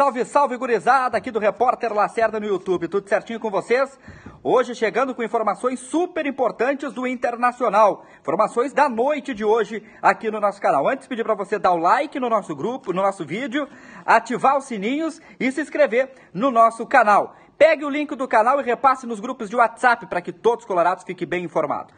Salve, salve, gurizada, aqui do Repórter Lacerda no YouTube. Tudo certinho com vocês? Hoje chegando com informações super importantes do Internacional. Informações da noite de hoje aqui no nosso canal. Antes, pedir para você dar o like no nosso grupo, no nosso vídeo, ativar os sininhos e se inscrever no nosso canal. Pegue o link do canal e repasse nos grupos de WhatsApp para que todos os colorados fiquem bem informados.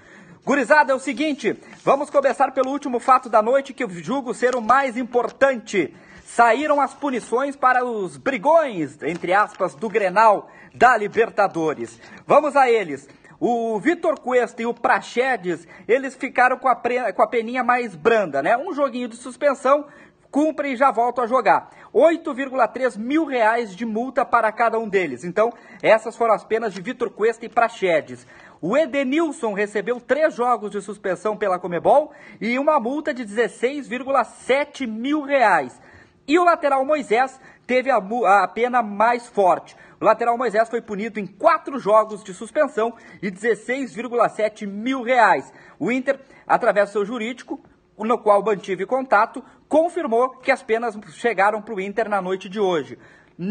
Gurizada, é o seguinte, vamos começar pelo último fato da noite que eu julgo ser o mais importante. Saíram as punições para os brigões, entre aspas, do Grenal da Libertadores. Vamos a eles. O Vitor Cuesta e o Praxedes, eles ficaram com a, pre... com a peninha mais branda, né? Um joguinho de suspensão cumprem e já voltam a jogar. 8,3 mil reais de multa para cada um deles. Então, essas foram as penas de Vitor Cuesta e Praxedes. O Edenilson recebeu três jogos de suspensão pela Comebol e uma multa de 16,7 mil reais. E o lateral Moisés teve a, a, pena mais forte. O lateral Moisés foi punido em quatro jogos de suspensão e 16,7 mil reais. O Inter, através do seu jurídico, no qual mantive contato, confirmou que as penas chegaram para o Inter na noite de hoje.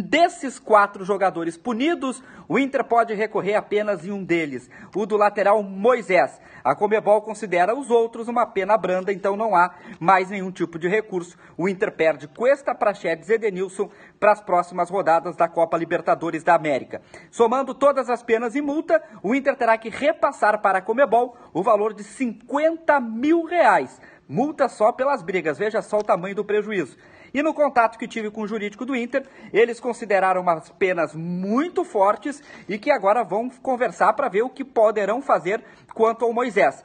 Desses quatro jogadores punidos, o Inter pode recorrer apenas em um deles, o do lateral Moisés. A Comebol considera os outros uma pena branda, então não há mais nenhum tipo de recurso. O Inter perde Cuesta, Praxedes e Edenilson para as próximas rodadas da Copa Libertadores da América. Somando todas as penas e multa, o Inter terá que repassar para a Comebol o valor de 50 mil reais multa só pelas brigas. Veja só o tamanho do prejuízo. E no contato que tive com o jurídico do Inter, eles consideraram umas penas muito fortes e que agora vão conversar para ver o que poderão fazer quanto ao Moisés.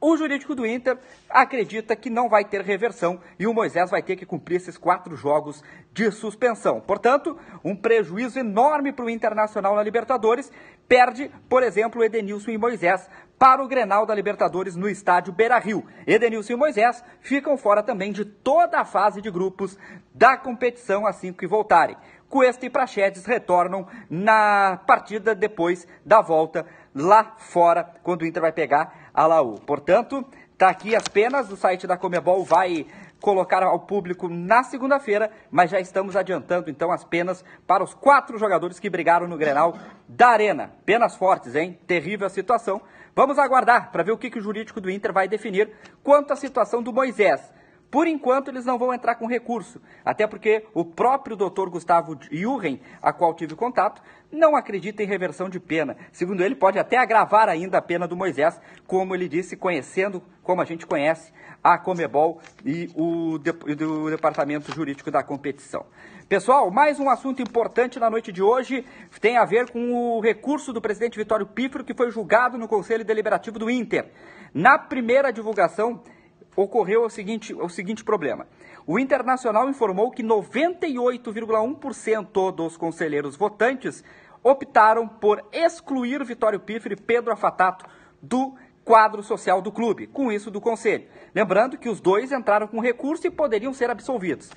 O jurídico do Inter acredita que não vai ter reversão e o Moisés vai ter que cumprir esses quatro jogos de suspensão. Portanto, um prejuízo enorme para o Internacional na Libertadores. Perde, por exemplo, Edenilson e Moisés para o Grenal da Libertadores no estádio Beira-Rio. Edenilson e Moisés ficam fora também de toda a fase de grupos da competição assim que voltarem. Cuesta e Praxedes retornam na partida depois da volta lá fora, quando o Inter vai pegar Alaú. Portanto, está aqui as penas o site da Comebol vai colocar ao público na segunda-feira, mas já estamos adiantando então as penas para os quatro jogadores que brigaram no Grenal da Arena. Penas fortes, hein? Terrível a situação. Vamos aguardar para ver o que, que o jurídico do Inter vai definir quanto à situação do Moisés. Por enquanto, eles não vão entrar com recurso, até porque o próprio doutor Gustavo Jurgen, a qual tive contato, não acredita em reversão de pena. Segundo ele, pode até agravar ainda a pena do Moisés, como ele disse, conhecendo, como a gente conhece, a Comebol e o, de, Departamento Jurídico da Competição. Pessoal, mais um assunto importante na noite de hoje tem a ver com o recurso do presidente Vitório Pífero, que foi julgado no Conselho Deliberativo do Inter. Na primeira divulgação ocorreu o seguinte, o seguinte problema. O Internacional informou que 98,1% dos conselheiros votantes optaram por excluir Vitório Piffer e Pedro Afatato do quadro social do clube, com isso do conselho. Lembrando que os dois entraram com recurso e poderiam ser absolvidos.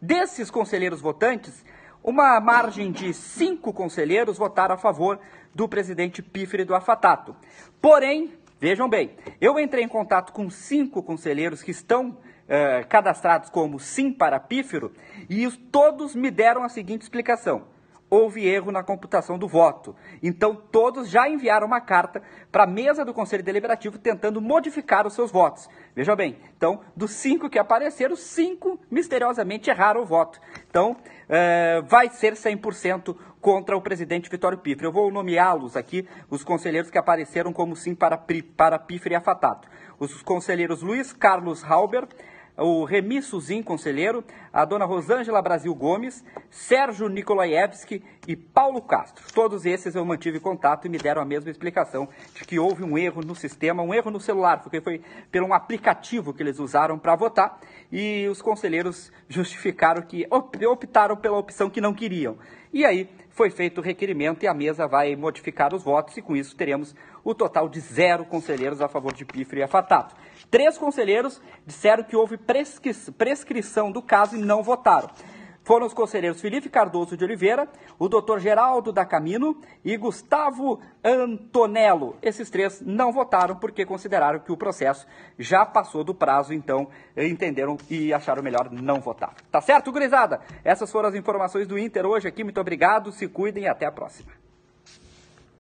Desses conselheiros votantes, uma margem de cinco conselheiros votaram a favor do presidente Piffer e do Afatato. Porém, Vejam bem, eu entrei em contato com cinco conselheiros que estão eh, cadastrados como sim para pífero e todos me deram a seguinte explicação. Houve erro na computação do voto. Então, todos já enviaram uma carta para a mesa do Conselho Deliberativo tentando modificar os seus votos. Vejam bem, então, dos cinco que apareceram, cinco misteriosamente erraram o voto. Então, eh, vai ser 100% contra o presidente Vitório Pifre. Eu vou nomeá-los aqui, os conselheiros que apareceram como sim para, para Pifre e Afatato. Os conselheiros Luiz Carlos Halber, o Remi Suzin, conselheiro, a dona Rosângela Brasil Gomes, Sérgio Nikolaevski e Paulo Castro. Todos esses eu mantive contato e me deram a mesma explicação de que houve um erro no sistema, um erro no celular, porque foi pelo um aplicativo que eles usaram para votar e os conselheiros justificaram que optaram pela opção que não queriam. E aí foi feito o requerimento e a mesa vai modificar os votos e com isso teremos o total de zero conselheiros a favor de Pifre e Afatato. Três conselheiros disseram que houve prescri prescrição do caso e não votaram foram os conselheiros Felipe Cardoso de Oliveira, o doutor Geraldo da Camino e Gustavo Antonello. Esses três não votaram porque consideraram que o processo já passou do prazo, então entenderam e acharam melhor não votar. Tá certo, gurizada? Essas foram as informações do Inter hoje aqui. Muito obrigado, se cuidem e até a próxima.